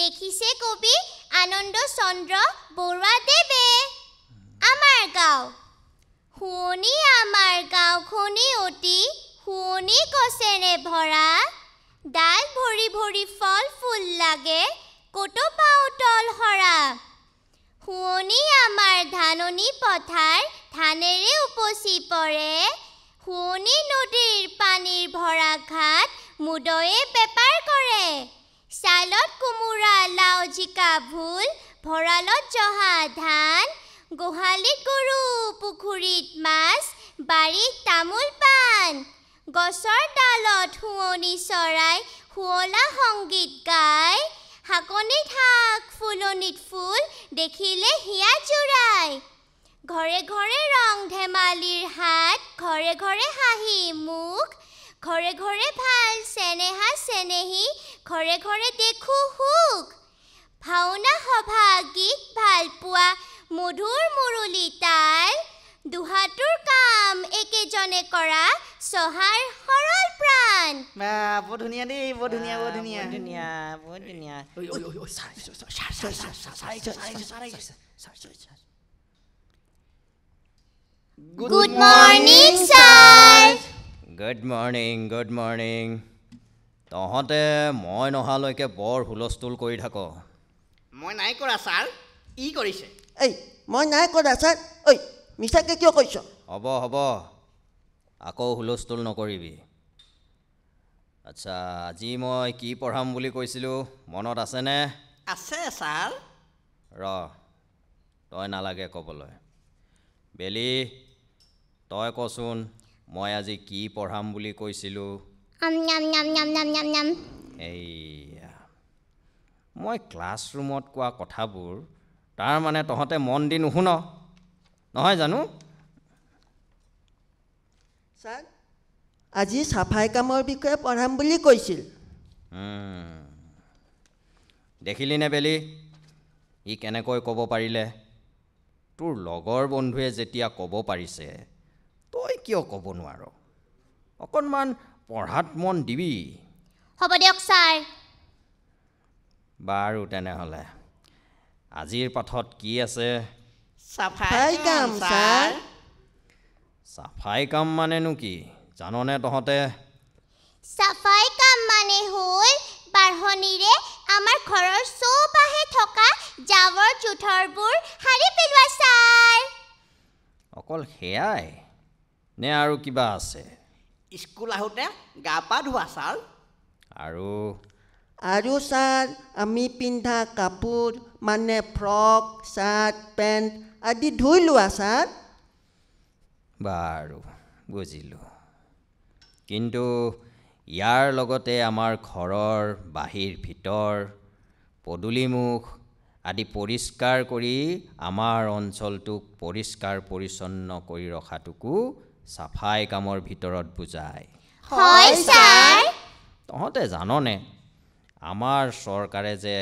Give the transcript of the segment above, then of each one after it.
লিখিছে কবি আনন্দ চন্দ্ৰ বৰুৱাদেৱে আমাৰ গাঁও শুৱনি আমাৰ গাঁওখনি অতি শুৱনি গছেৰে ভৰা ডাল ভৰি ভৰি ফল ফুল লাগে ক'তো পাওঁ তল সৰা শুৱনি আমাৰ ধাননি পথাৰ ধানেৰে উপচি পৰে শুৱনি নদীৰ পানীৰ ভৰা ঘাট মুদয়ে বেপাৰ কৰে চালত কোমোৰা লাও জিকা ভোল ভঁৰালত জহা ধান গোহালিত গৰু পুখুৰীত মাছ বাৰীত তামোল পাণ গছৰ ডালত শুৱনি চৰাই শুৱলা সংগীত গাই শাকনিত শাক ফুলনিত ফুল দেখিলে হিয়া জোৰাই ঘৰে ঘৰে ৰং ধেমালিৰ হাত ঘৰে ঘৰে হাঁহি মুখ ঘৰে ঘৰে ভাল চেনেহা চেনেহী ঘৰে ঘৰে দেখো সুখ ভাওনা সভা গীত ভাল পোৱা মধুৰ মুৰুলী তাল দুহাতুৰ কাম একেজনে কৰা চহাৰ সৰল প্ৰাণ বৰ ধুনীয়া দেই বৰ ধুনীয়া বৰ ধুনীয়া ধুনীয়া বৰ ধুনীয়া good morning sir good morning good morning তহঁতে মই নহালৈকে বৰ হুলস্থুল কৰি থাক মই নাই কৰা ছাৰ ই কৰিছে এই মই নাই কৰা ছাৰ ঐ মিছাকৈ কিয় কৈছ হ'ব হ'ব আকৌ হুলস্থুল নকৰিবি আচ্ছা আজি মই কি পঢ়াম বুলি কৈছিলোঁ মনত আছেনে আছে ছাৰ ৰ তই নালাগে ক'বলৈ বেলি তই কচোন মই আজি কি পঢ়াম বুলি কৈছিলোঁ এইয়া মই ক্লাছৰুমত কোৱা কথাবোৰ তাৰমানে তহঁতে মন দি নুশুন নহয় জানো ছাৰ আজি চাফাই কামৰ বিষয়ে পঢ়াম বুলি কৈছিল দেখিলি নে বেলি ই কেনেকৈ ক'ব পাৰিলে তোৰ লগৰ বন্ধুৱে যেতিয়া ক'ব পাৰিছে কিয় ক'ব নোৱাৰ অকণমান পঢ়াত মন দিবি হ'ব দিয়ক ছাৰ বাৰু তেনেহ'লে আজিৰ পাঠত কি আছে চাফাই কাম চাফাই কাম মানেনো কি জাননে তহঁতে চাফাই কাম মানে হ'ল বাঢ়নীৰে আমাৰ ঘৰৰ চৌপাশে থকা জাবৰ জোঁথৰবোৰ সাৰি পেলোৱা ছাৰ অকল সেয়াই নে আৰু কিবা আছে স্কুল আহোঁতে গা পা ধোৱা ছাৰ আৰু আৰু ছাৰ আমি পিন্ধা কাপোৰ মানে ফ্ৰক চাৰ্ট পেণ্ট আদি ধুই লোৱা ছাৰ বাৰু বুজিলোঁ কিন্তু ইয়াৰ লগতে আমাৰ ঘৰৰ বাঁহীৰ ভিতৰ পদূলিমুখ আদি পৰিষ্কাৰ কৰি আমাৰ অঞ্চলটোক পৰিষ্কাৰ পৰিচ্ছন্ন কৰি ৰখাটোকো চাফাই কামৰ ভিতৰত বুজায় তহঁতে জাননে আমাৰ চৰকাৰে যে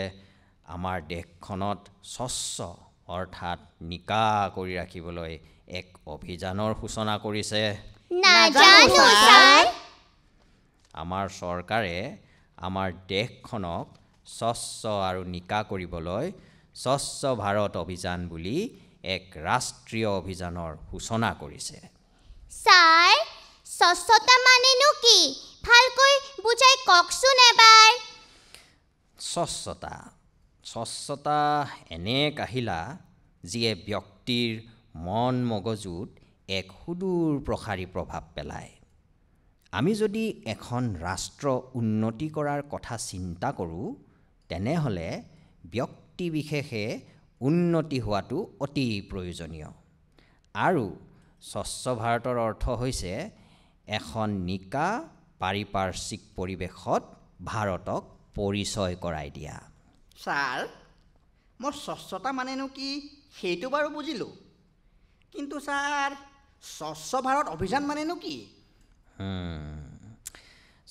আমাৰ দেশখনত স্বচ্ছ অৰ্থাৎ নিকা কৰি ৰাখিবলৈ এক অভিযানৰ সূচনা কৰিছে আমাৰ চৰকাৰে আমাৰ দেশখনক স্বচ্ছ আৰু নিকা কৰিবলৈ স্বচ্ছ ভাৰত অভিযান বুলি এক ৰাষ্ট্ৰীয় অভিযানৰ সূচনা কৰিছে ছাৰ স্বচ্ছতা মানেনো কি ভালকৈ বুজাই কওকচোন এবাৰ স্বচ্ছতা স্বচ্ছতা এনে এক আহিলা যিয়ে ব্যক্তিৰ মন মগজুত এক সুদূৰ প্ৰসাৰী প্ৰভাৱ পেলায় আমি যদি এখন ৰাষ্ট্ৰ উন্নতি কৰাৰ কথা চিন্তা কৰোঁ তেনেহ'লে ব্যক্তিবিশেষে উন্নতি হোৱাটো অতি প্ৰয়োজনীয় আৰু স্বচ্ছ ভাৰতৰ অৰ্থ হৈছে এখন নিকা পাৰিপাৰ্শ্বিক পৰিৱেশত ভাৰতক পৰিচয় কৰাই দিয়া ছাৰ মই স্বচ্ছতা মানেনো কি সেইটো বাৰু বুজিলোঁ কিন্তু ছাৰ স্বচ্ছ ভাৰত অভিযান মানেনো কি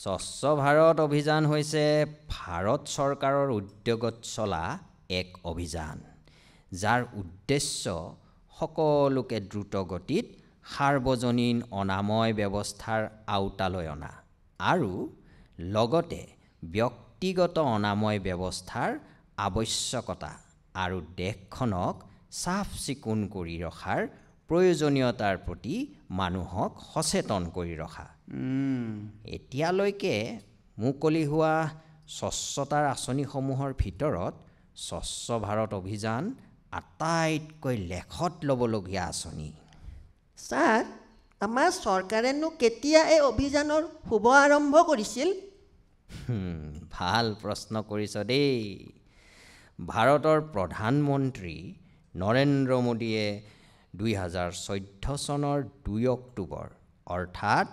স্বচ্ছ ভাৰত অভিযান হৈছে ভাৰত চৰকাৰৰ উদ্যোগত চলা এক অভিযান যাৰ উদ্দেশ্য সকলোকে দ্ৰুতগতিত সাৰ্বজনীন অনাময় ব্যৱস্থাৰ আওতালৈ অনা আৰু লগতে ব্যক্তিগত অনাময় ব্যৱস্থাৰ আৱশ্যকতা আৰু দেশখনক চাফ চিকুণ কৰি ৰখাৰ প্ৰয়োজনীয়তাৰ প্ৰতি মানুহক সচেতন কৰি ৰখা এতিয়ালৈকে মুকলি হোৱা স্বচ্ছতাৰ আঁচনিসমূহৰ ভিতৰত স্বচ্ছ ভাৰত অভিযান আটাইতকৈ লেখত ল'বলগীয়া আঁচনি ছাৰ আমাৰ চৰকাৰেনো কেতিয়া এই অভিযানৰ শুভ আৰম্ভ কৰিছিল ভাল প্ৰশ্ন কৰিছ দেই ভাৰতৰ প্ৰধানমন্ত্ৰী নৰেন্দ্ৰ মোদীয়ে দুই হাজাৰ চৈধ্য চনৰ দুই অক্টোবৰ অৰ্থাৎ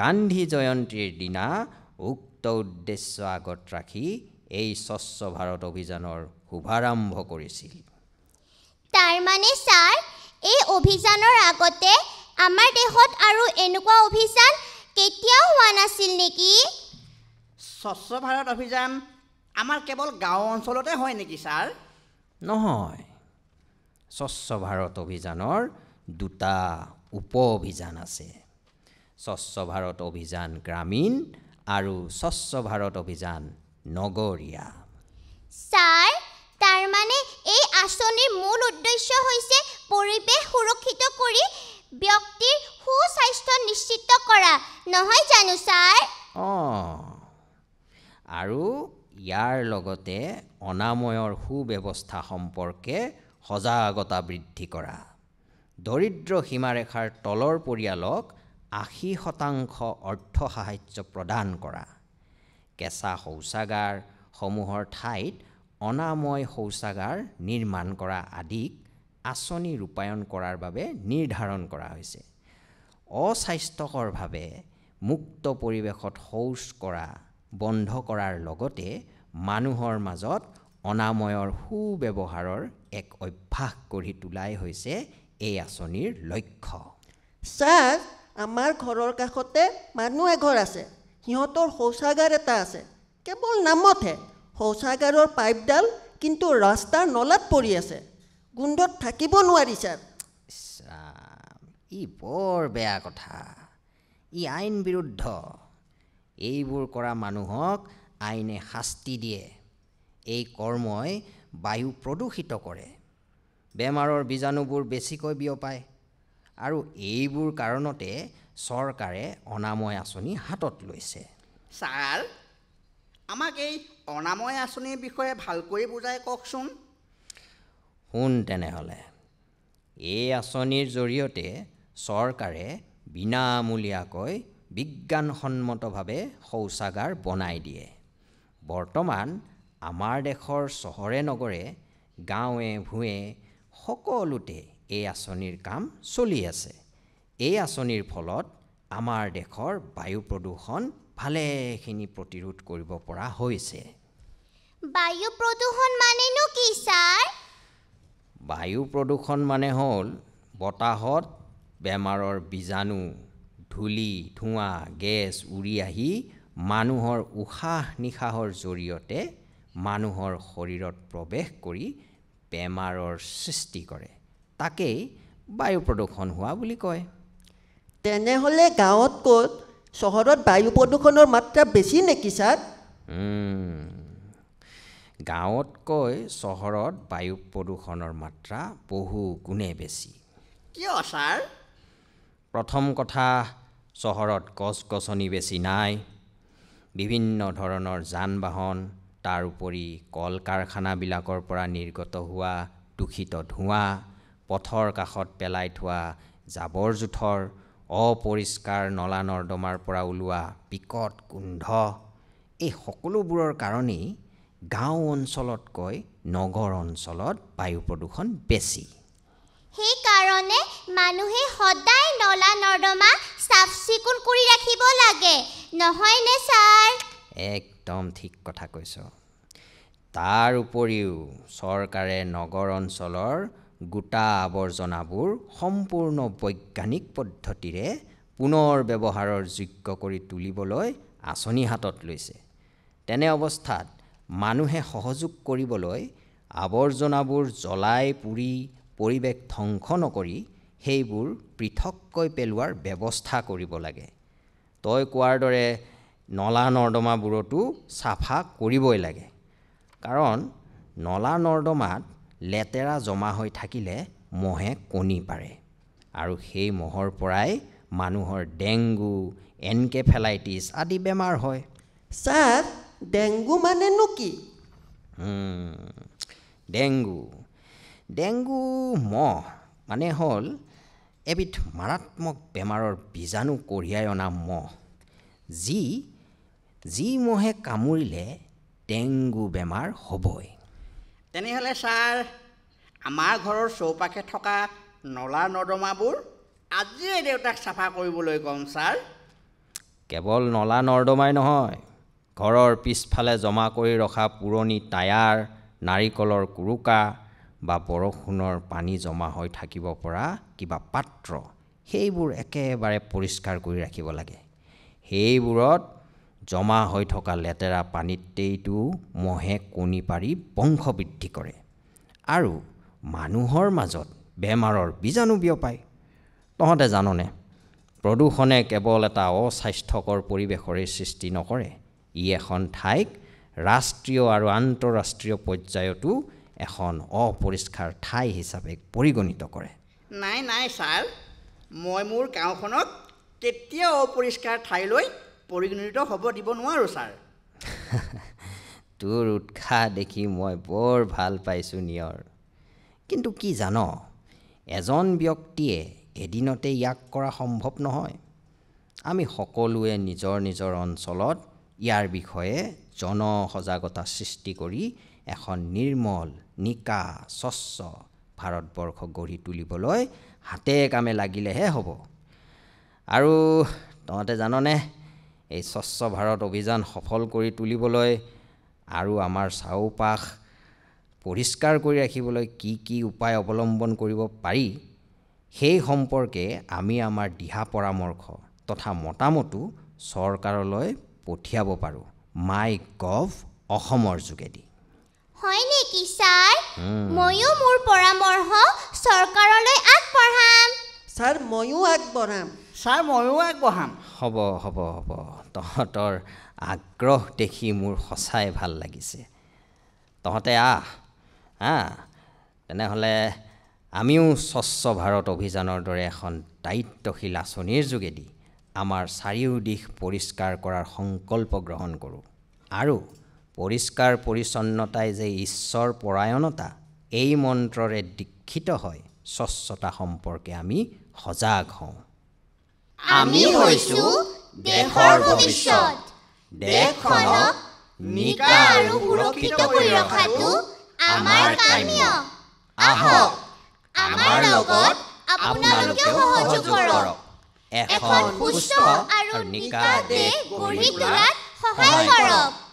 গান্ধী জয়ন্তীৰ দিনা উক্ত উদ্দেশ্য আগত ৰাখি এই স্বচ্ছ ভাৰত অভিযানৰ শুভাৰম্ভ কৰিছিল তাৰমানে ছাৰ এই অভিযানৰ আগতে আমাৰ দেশত আৰু এনেকুৱা অভিযান কেতিয়াও হোৱা নাছিল নেকি স্বচ্ছ ভাৰত অভিযান আমাৰ কেৱল গাঁও অঞ্চলতে হয় নেকি ছাৰ নহয় স্বচ্ছ ভাৰত অভিযানৰ দুটা উপ অভিযান আছে স্বচ্ছ ভাৰত অভিযান গ্ৰামীণ আৰু স্বচ্ছ ভাৰত অভিযান নগৰীয়া ছাৰ তাৰমানে এই আঁচনিৰ মূল উদ্দেশ্য হৈছে পৰিৱেশ সুৰক্ষিত কৰি ব্যক্তিৰ সুস্বাস্থ্য নিশ্চিত কৰা নহয় জানো ছাৰ অঁ আৰু ইয়াৰ লগতে অনাময়ৰ ব্যৱস্থা সম্পৰ্কে সজাগতা বৃদ্ধি কৰা দৰিদ্ৰ সীমাৰেখাৰ তলৰ পৰিয়ালক আশী শতাংশ অৰ্থ সাহাৰ্য প্ৰদান কৰা কেঁচা শৌচাগাৰসমূহৰ ঠাইত অনাময় শৌচাগাৰ নিৰ্মাণ কৰা আদিক আঁচনি ৰূপায়ণ কৰাৰ বাবে নিৰ্ধাৰণ কৰা হৈছে অস্বাস্থ্যকৰভাৱে মুক্ত পৰিৱেশত শৌচ কৰা বন্ধ কৰাৰ লগতে মানুহৰ মাজত অনাময়ৰ সু ব্যৱহাৰৰ এক অভ্যাস গঢ়ি তোলাই হৈছে এই আঁচনিৰ লক্ষ্য ছাৰ আমাৰ ঘৰৰ কাষতে মানুহ এঘৰ আছে সিহঁতৰ শৌচাগাৰ এটা আছে কেৱল নামতহে শৌচাগাৰৰ পাইপডাল কিন্তু ৰাস্তাৰ নলাত পৰি আছে গুণ্ডত থাকিব নোৱাৰি ছাৰ ই বৰ বেয়া কথা ই আইন বিৰুদ্ধ এইবোৰ কৰা মানুহক আইনে শাস্তি দিয়ে এই কৰ্মই বায়ু প্ৰদূষিত কৰে বেমাৰৰ বীজাণুবোৰ বেছিকৈ বিয়পায় আৰু এইবোৰ কাৰণতে চৰকাৰে অনাময় আঁচনি হাতত লৈছে ছাৰ আমাক এই অনাময় আঁচনিৰ বিষয়ে ভালকৈ বুজাই কওকচোন কোন তেনেহ'লে এই আঁচনিৰ জৰিয়তে চৰকাৰে বিনামূলীয়াকৈ বিজ্ঞানসন্মতভাৱে শৌচাগাৰ বনাই দিয়ে বৰ্তমান আমাৰ দেশৰ চহৰে নগৰে গাঁৱে ভূঞে সকলোতে এই আঁচনিৰ কাম চলি আছে এই আঁচনিৰ ফলত আমাৰ দেশৰ বায়ু প্ৰদূষণ ভালেখিনি প্ৰতিৰোধ কৰিব পৰা হৈছে বায়ু প্ৰদূষণ মানেনো কি ছাৰ বায়ু প্ৰদূষণ মানে হ'ল বতাহত বেমাৰৰ বীজাণু ধূলি ধোঁৱা গেছ উৰি আহি মানুহৰ উশাহ নিশাহৰ জৰিয়তে মানুহৰ শৰীৰত প্ৰৱেশ কৰি বেমাৰৰ সৃষ্টি কৰে তাকেই বায়ু প্ৰদূষণ হোৱা বুলি কয় তেনেহ'লে গাঁৱত ক'ত চহৰত বায়ু প্ৰদূষণৰ মাত্ৰা বেছি নেকি ছাৰ গাঁৱতকৈ চহৰত বায়ু প্ৰদূষণৰ মাত্ৰা বহু গুণে বেছি কিয় ছাৰ প্ৰথম কথা চহৰত গছ গছনি বেছি নাই বিভিন্ন ধৰণৰ যান বাহন তাৰ উপৰি কল কাৰখানাবিলাকৰ পৰা নিৰ্গত হোৱা দূষিত ধোঁৱা পথৰ কাষত পেলাই থোৱা জাবৰ জোঁথৰ অপৰিষ্কাৰ নলা নৰ্দমাৰ পৰা ওলোৱা বিকট গোন্ধ এই সকলোবোৰৰ কাৰণেই গাঁও অঞ্চলতকৈ নগৰ অঞ্চলত বায়ু প্ৰদূষণ বেছি সেইকাৰণে মানুহে সদায় নলা নৰ্দমা চাফ চিকুণ কৰি ৰাখিব লাগে নহয়নে ছাৰ একদম ঠিক কথা কৈছ তাৰ উপৰিও চৰকাৰে নগৰ অঞ্চলৰ গোটা আৱৰ্জনাবোৰ সম্পূৰ্ণ বৈজ্ঞানিক পদ্ধতিৰে পুনৰ ব্যৱহাৰৰ যোগ্য কৰি তুলিবলৈ আঁচনি হাতত লৈছে তেনে অৱস্থাত মানুহে সহযোগ কৰিবলৈ আৱৰ্জনাবোৰ জ্বলাই পুৰি পৰিৱেশ ধ্বংস নকৰি সেইবোৰ পৃথককৈ পেলোৱাৰ ব্যৱস্থা কৰিব লাগে তই কোৱাৰ দৰে নলা নৰ্দমাবোৰতো চাফা কৰিবই লাগে কাৰণ নলা নৰ্দমাত লেতেৰা জমা হৈ থাকিলে মহে কণী পাৰে আৰু সেই মহৰ পৰাই মানুহৰ ডেংগু এনকেফেলাইটিছ আদি বেমাৰ হয় ছাৰ ডেংগু মানেনো কি ডেংগু ডেংগু মহ মানে হ'ল এবিধ মাৰাত্মক বেমাৰৰ বীজাণু কঢ়িয়াই অনা মহ যি যি মহে কামুৰিলে ডেংগু বেমাৰ হ'বই তেনেহ'লে ছাৰ আমাৰ ঘৰৰ চৌপাশে থকা নলা নৰ্দমাবোৰ আজিয়ে দেউতাক চাফা কৰিবলৈ ক'ম ছাৰ কেৱল নলা নৰ্দমাই নহয় ঘৰৰ পিছফালে জমা কৰি ৰখা পুৰণি টায়াৰ নাৰিকলৰ কুৰুকা বা বৰষুণৰ পানী জমা হৈ থাকিব পৰা কিবা পাত্ৰ সেইবোৰ একেবাৰে পৰিষ্কাৰ কৰি ৰাখিব লাগে সেইবোৰত জমা হৈ থকা লেতেৰা পানীতেইটো মহে কণী পাৰি বংশ বৃদ্ধি কৰে আৰু মানুহৰ মাজত বেমাৰৰ বীজাণু বিয়পায় তহঁতে জাননে প্ৰদূষণে কেৱল এটা অস্বাস্থ্যকৰ পৰিৱেশৰে সৃষ্টি নকৰে ই এখন ঠাইক ৰাষ্ট্ৰীয় আৰু আন্তঃৰাষ্ট্ৰীয় পৰ্যায়তো এখন অপৰিষ্কাৰ ঠাই হিচাপে পৰিগণিত কৰে নাই নাই ছাৰ মই মোৰ গাঁওখনক তেতিয়া অপৰিষ্কাৰ ঠাইলৈ পৰিগণিত হ'ব দিব নোৱাৰোঁ ছাৰ তোৰ উৎসাহ দেখি মই বৰ ভাল পাইছোঁ নিয়ৰ কিন্তু কি জান এজন ব্যক্তিয়ে এদিনতে ইয়াক কৰা সম্ভৱ নহয় আমি সকলোৱে নিজৰ নিজৰ অঞ্চলত ইয়াৰ বিষয়ে জনসজাগতা সৃষ্টি কৰি এখন নিৰ্মল নিকা স্বচ্ছ ভাৰতবৰ্ষ গঢ়ি তুলিবলৈ হাতে কামে লাগিলেহে হ'ব আৰু তহঁতে জাননে এই স্বচ্ছ ভাৰত অভিযান সফল কৰি তুলিবলৈ আৰু আমাৰ চাৰিওপাশ পৰিষ্কাৰ কৰি ৰাখিবলৈ কি কি উপায় অৱলম্বন কৰিব পাৰি সেই সম্পৰ্কে আমি আমাৰ দিহা পৰামৰ্শ তথা মতামতো চৰকাৰলৈ পঠিয়াব পাৰোঁ মাই গভ অসমৰ যোগেদি হয় নেকি ছাৰ ময়ো মোৰ পৰামৰ্শ চৰকাৰলৈ আগবঢ়াম ছাৰ ময়ো আগবঢ়াম ছাৰ ময়ো আগবঢ়াম হ'ব হ'ব হ'ব তহঁতৰ আগ্ৰহ দেখি মোৰ সঁচাই ভাল লাগিছে তহঁতে আহ হা তেনেহ'লে আমিও স্বচ্ছ ভাৰত অভিযানৰ দৰে এখন দায়িত্বশীল আঁচনিৰ যোগেদি আমাৰ চাৰিও দিশ পৰিষ্কাৰ কৰাৰ সংকল্প গ্ৰহণ কৰোঁ আৰু পৰিষ্কাৰ পৰিচ্ছন্নতাই যে ঈশ্বৰ পৰায়ণতা এই মন্ত্ৰৰে দীক্ষিত হয় স্বচ্ছতা সম্পৰ্কে আমি সজাগ হওঁ আমি হৈছোঁ দেশৰ ভৱিষ্যত দেশখনক নিকা আৰু সুৰক্ষিত কৰি ৰখাটো আমাৰ কাম্য আহক আমাৰ লগত আপোনালোকেও সহযোগ কৰক এখন সুস্থ আৰু নিকা দেশ গঢ়ি তোলাত সহায় কৰক